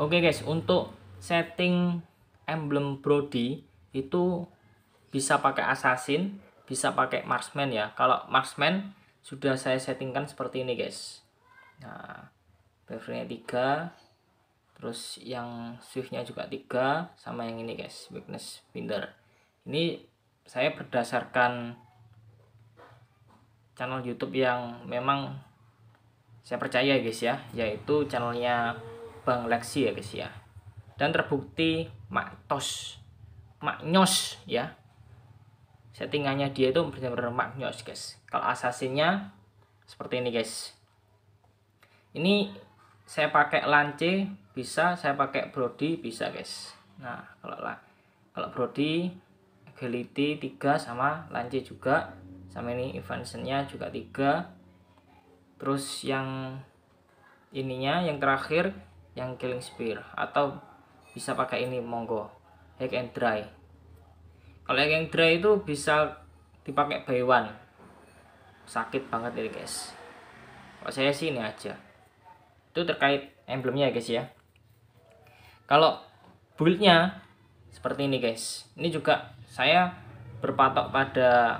Oke okay guys, untuk setting emblem Brody itu bisa pakai assassin, bisa pakai marksman ya. Kalau marksman sudah saya settingkan seperti ini guys. Nah, backgroundnya tiga, terus yang swiftnya juga tiga, sama yang ini guys, weakness binder. Ini saya berdasarkan channel YouTube yang memang saya percaya guys ya, yaitu channelnya Bang Lexi ya guys ya dan terbukti maktos maknyos ya settingannya dia itu benar-benar maknyos guys kalau asasinnya seperti ini guys ini saya pakai lance bisa saya pakai brody bisa guys nah kalau lah kalau brody agility 3 sama lance juga sama ini evansonnya juga 3 terus yang ininya yang terakhir yang killing spear atau bisa pakai ini monggo hack and dry kalau hack and dry itu bisa dipakai by one sakit banget ini guys kalau saya sih ini aja itu terkait emblemnya ya guys ya kalau buildnya seperti ini guys ini juga saya berpatok pada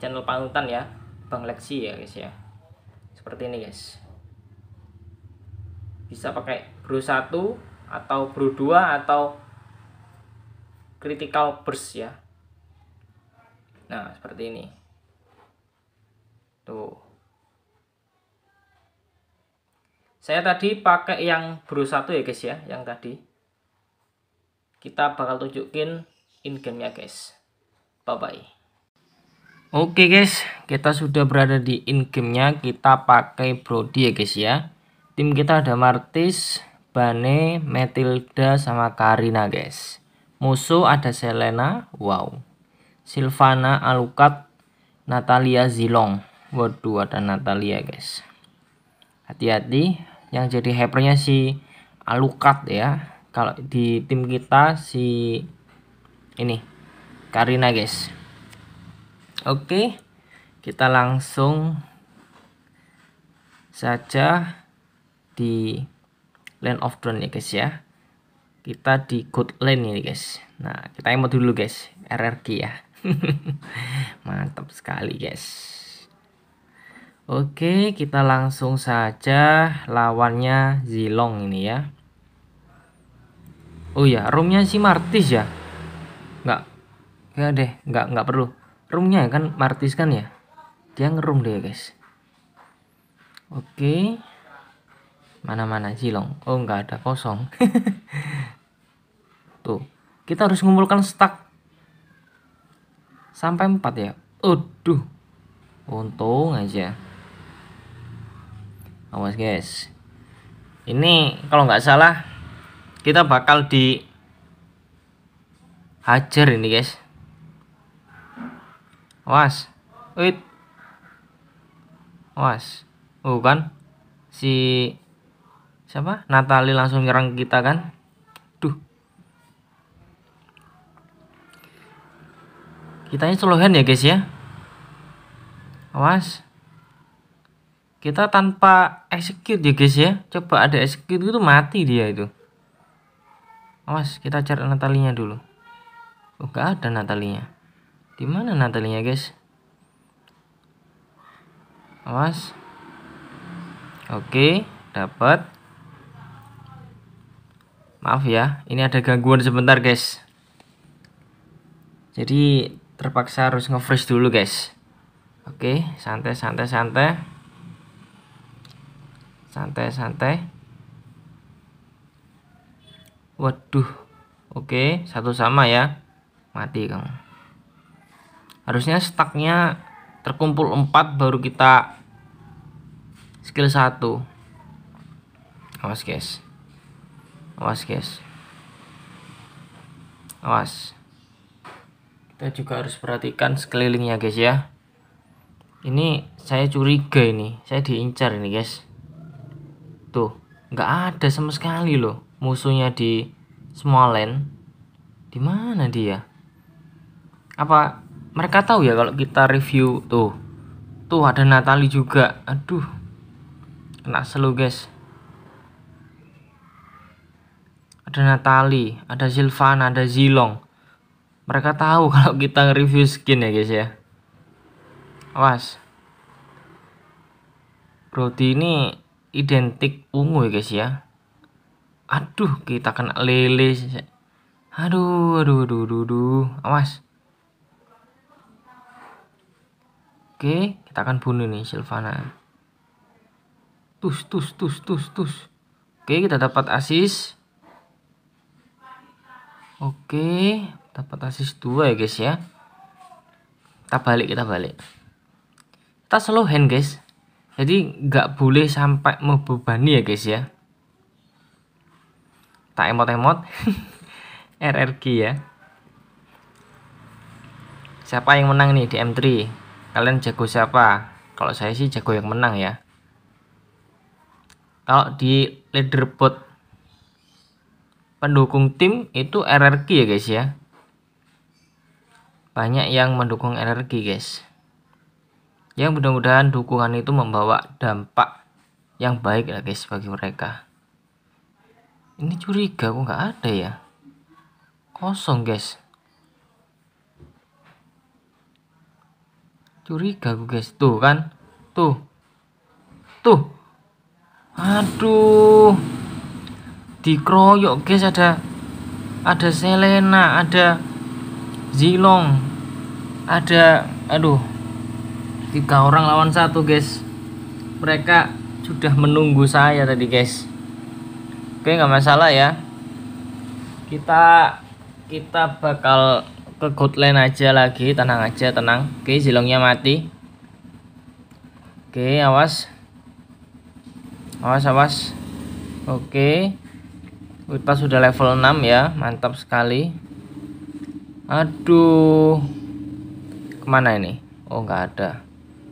channel panutan ya Bang Lexi ya guys ya seperti ini guys bisa pakai bro 1 atau bro 2 atau critical burst ya nah seperti ini tuh saya tadi pakai yang bro 1 ya guys ya yang tadi kita bakal tunjukin in game nya guys bye bye oke guys kita sudah berada di in game nya kita pakai brody ya guys ya tim kita ada Martis, Bane, Metilda, sama Karina guys. Musuh ada Selena, wow. Silvana, Alucard, Natalia Zilong. Waduh ada Natalia guys. Hati-hati, yang jadi hypernya si Alucard ya. Kalau di tim kita si ini Karina guys. Oke, kita langsung saja di land of drone ya guys ya kita di good lane ini guys nah kita emot dulu guys RRQ ya mantap sekali guys oke kita langsung saja lawannya Zilong ini ya oh ya roomnya si Martis ya enggak ya deh enggak enggak perlu roomnya kan Martis kan ya dia ngerum deh guys oke mana-mana silong oh nggak ada kosong tuh kita harus mengumpulkan stack sampai empat ya aduh untung aja awas guys ini kalau nggak salah kita bakal di hajar ini guys awas wait awas oh kan si siapa Natali langsung nyerang kita kan duh kita ini slow hand ya guys ya awas kita tanpa execute ya guys ya coba ada execute itu mati dia itu awas kita cari Natalinya dulu oh gak ada Natalinya dimana Natalinya guys awas oke dapat Maaf ya, ini ada gangguan sebentar guys. Jadi terpaksa harus nge-freeze dulu guys. Oke, santai santai santai. Santai santai. Waduh. Oke, satu sama ya. Mati kamu. Harusnya staknya terkumpul 4 baru kita skill 1. Awas guys awas guys awas kita juga harus perhatikan sekelilingnya guys ya ini saya curiga ini saya diincar ini guys tuh nggak ada sama sekali loh musuhnya di small di mana dia apa mereka tahu ya kalau kita review tuh tuh ada Natali juga aduh kena selu guys ada Natali, ada Silvana, ada Zilong. Mereka tahu kalau kita nge-review skin ya guys ya. Awas. Brody ini identik ungu ya guys ya. Aduh, kita kena lele. Aduh, aduh, aduh, aduh, aduh. Awas. Oke, kita akan bunuh nih Silvana. Tus, tus, tus, tus, tus. Oke, kita dapat asis. Oke, dapat assist 2 ya guys ya. Kita balik, kita balik. Kita slow hand guys. Jadi nggak boleh sampai membebani ya guys ya. Tak emot-emot. RRQ ya. Siapa yang menang nih di M3? Kalian jago siapa? Kalau saya sih jago yang menang ya. Kalau di leaderboard pendukung tim itu RRQ ya guys ya banyak yang mendukung RRQ guys yang mudah-mudahan dukungan itu membawa dampak yang baik lah guys bagi mereka ini curiga kok nggak ada ya kosong guys curiga gue guys tuh kan tuh tuh aduh dikeroyok guys ada ada Selena ada Zilong ada aduh tiga orang lawan satu guys mereka sudah menunggu saya tadi guys oke nggak masalah ya kita kita bakal ke god lane aja lagi tenang aja tenang oke zilongnya mati oke awas awas awas oke WIPA sudah level 6 ya mantap sekali aduh kemana ini oh nggak ada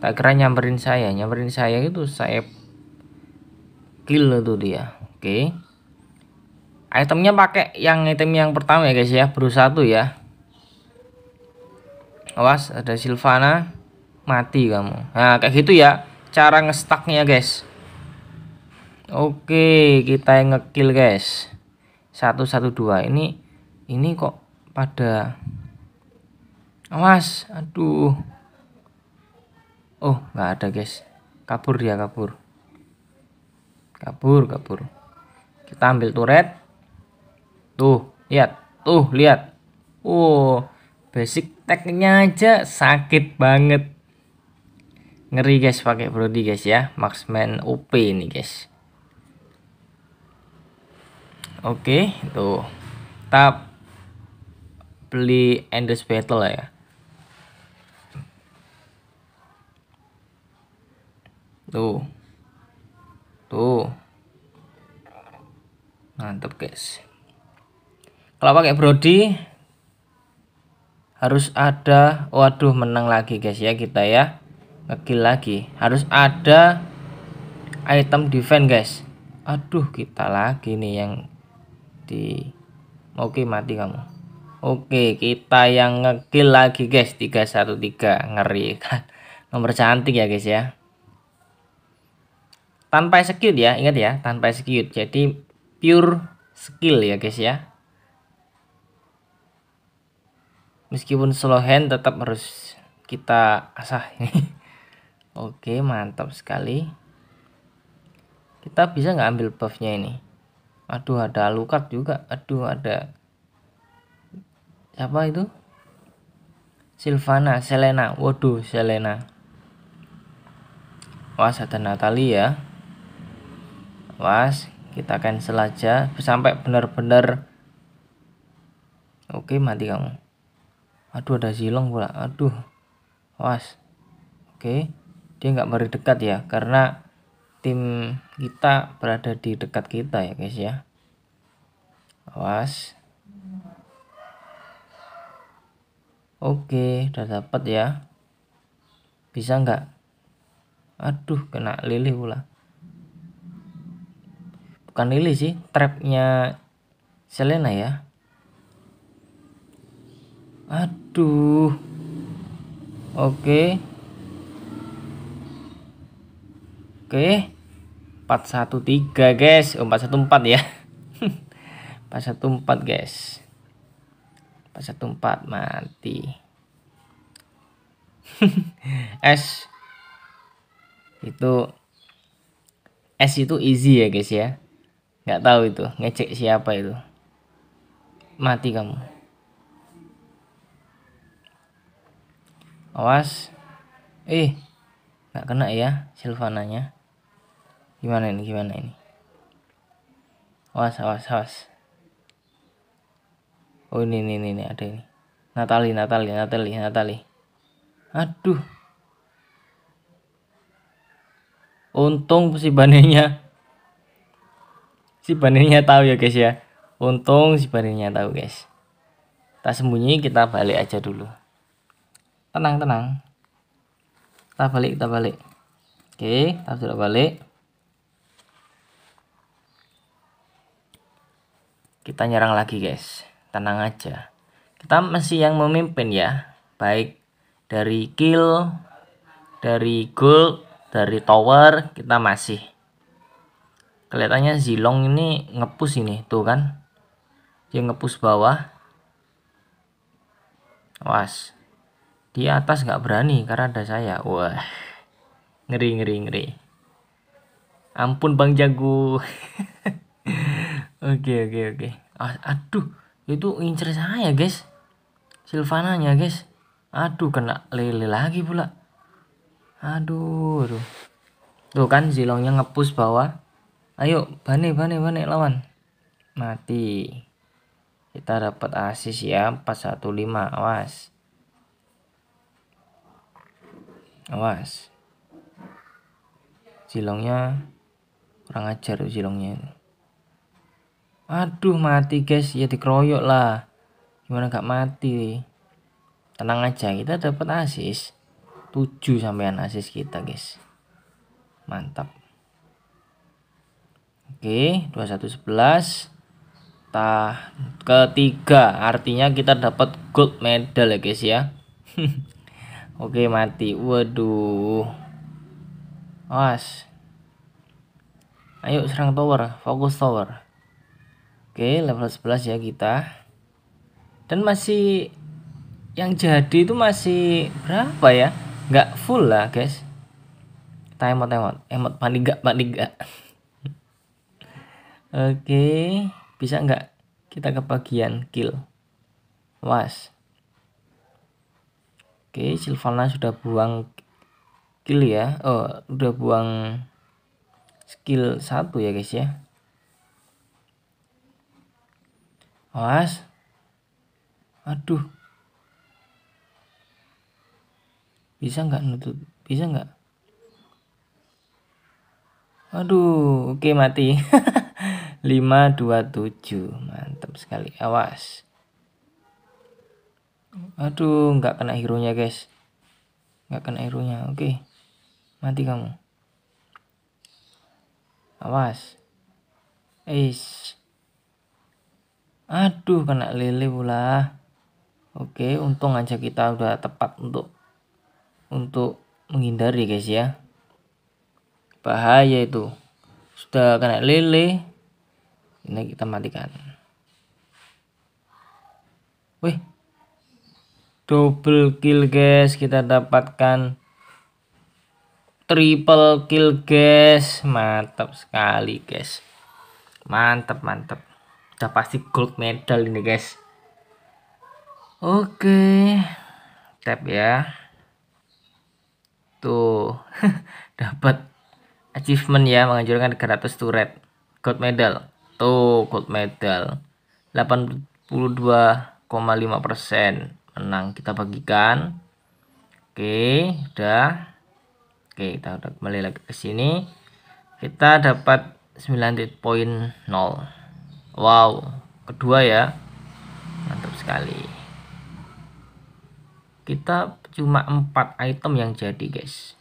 tak kira nyamperin saya nyamperin saya itu saya kill tuh dia oke okay. itemnya pakai yang item yang pertama ya guys ya baru satu ya awas ada Silvana mati kamu nah kayak gitu ya cara ngestaknya guys oke okay, kita yang ngekill guys 112 ini ini kok pada awas aduh oh nggak ada guys kabur dia kabur kabur kabur kita ambil turret tuh lihat tuh lihat oh basic tekniknya aja sakit banget ngeri guys pakai Brody guys ya maxman OP ini guys Oke, okay, tuh. Kita beli Endless Battle lah ya. Tuh. Tuh. Mantap, guys. Kalau pakai Brody harus ada waduh menang lagi guys ya kita ya. Ngekill lagi. Harus ada item defense guys. Aduh, kita lagi nih yang mati oke mati kamu oke kita yang ngekill lagi guys 313 ngeri kan nomor cantik ya guys ya tanpa execute ya ingat ya tanpa execute jadi pure skill ya guys ya meskipun slow hand tetap harus kita asah ini oke mantap sekali kita bisa nggak ambil buffnya ini aduh ada lukat juga aduh ada siapa itu Silvana Selena waduh Selena was ada Natalia ya. was kita akan aja sampai benar-benar oke mati kamu aduh ada Zilong pula aduh was oke dia nggak beri dekat ya karena tim kita berada di dekat kita ya guys ya awas oke udah dapat ya bisa nggak aduh kena lili pula bukan lili sih trapnya Selena ya aduh oke Oke. 413 guys. Oh, satu 414 ya. 414 guys. 414 mati. S itu S itu easy ya guys ya. Nggak tahu itu ngecek siapa itu. Mati kamu. Awas. Eh, nggak kena ya silvananya. Gimana ini? Gimana ini? Awas, awas, awas. Oh ini, ini, ini, ini ada ini. Natali, Natali, Natali, Natali. Aduh. Untung si banenya. Si banenya tahu ya guys ya. Untung si banenya tahu guys. Tak sembunyi kita balik aja dulu. Tenang, tenang. Kita balik, kita balik. Oke, kita sudah balik. Kita nyerang lagi guys. Tenang aja. Kita masih yang memimpin ya. Baik dari kill, dari gold, dari tower kita masih. Kelihatannya Zilong ini ngepus ini tuh kan. Dia ngepus bawah. Was. Di atas nggak berani karena ada saya. Wah. Ngeri ngeri ngeri. Ampun Bang Jago. Oke oke oke. Aduh, itu incer saya guys. Silvananya guys. Aduh kena lele lagi pula. Aduh, aduh. Tuh kan zilongnya ngepus bawah. Ayo, bane bane bane lawan. Mati. Kita dapat asis ya 415. Awas. Awas. Zilongnya kurang ajar tuh zilongnya aduh mati guys ya dikeroyok lah gimana gak mati tenang aja kita dapat asis 7 sampean asis kita guys mantap oke 2111 tah ketiga artinya kita dapat gold medal ya guys ya oke mati waduh awas ayo serang tower fokus tower Oke, level 11 ya kita. Dan masih yang jadi itu masih berapa ya? Nggak full lah, guys. Kita emot-emot, emot panik gak, panik gak. Oke, bisa nggak kita ke bagian kill? Was. Oke, Silvana sudah buang kill ya. Oh, udah buang skill satu ya guys ya. Awas. Aduh. Bisa nggak nutup? Bisa nggak? Aduh, oke okay, mati. 527. Mantap sekali. Awas. Aduh, nggak kena hero-nya, guys. Nggak kena hero-nya. Oke. Mati kamu. Awas. Eish. Aduh, kena lele pula. Oke, untung aja kita udah tepat untuk untuk menghindari guys ya. Bahaya itu. Sudah kena lele. Ini kita matikan. Wih. Double kill guys, kita dapatkan triple kill guys. Mantap sekali guys. Mantap, mantap udah pasti gold medal ini guys oke tap ya tuh dapat achievement ya menganjurkan 300 turret gold medal tuh gold medal 82,5% menang kita bagikan oke udah oke kita udah kembali lagi ke sini kita dapat 9.0 Wow, kedua ya. Mantap sekali. Kita cuma empat item yang jadi, guys.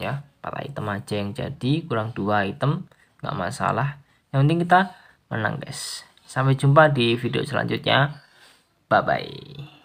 Ya, empat item aja yang jadi, kurang dua item nggak masalah. Yang penting kita menang, guys. Sampai jumpa di video selanjutnya. Bye bye.